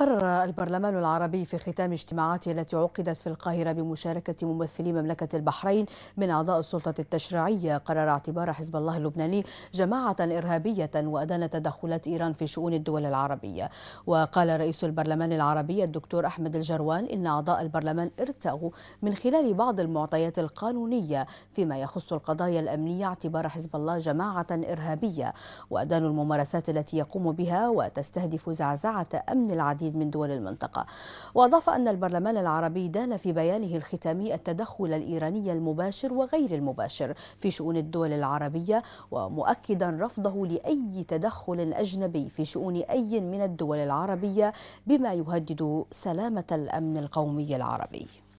قرر البرلمان العربي في ختام اجتماعاته التي عقدت في القاهرة بمشاركة ممثلي مملكة البحرين من أعضاء السلطة التشريعية قرر اعتبار حزب الله اللبناني جماعة إرهابية وأدان تدخلات إيران في شؤون الدول العربية وقال رئيس البرلمان العربي الدكتور أحمد الجروان إن أعضاء البرلمان ارتأوا من خلال بعض المعطيات القانونية فيما يخص القضايا الأمنية اعتبار حزب الله جماعة إرهابية وأدانوا الممارسات التي يقوم بها وتستهدف زعزعة أمن العديد العديد من دول المنطقة وأضاف أن البرلمان العربي دان في بيانه الختامي التدخل الإيراني المباشر وغير المباشر في شؤون الدول العربية ومؤكدا رفضه لأي تدخل أجنبي في شؤون أي من الدول العربية بما يهدد سلامة الأمن القومي العربي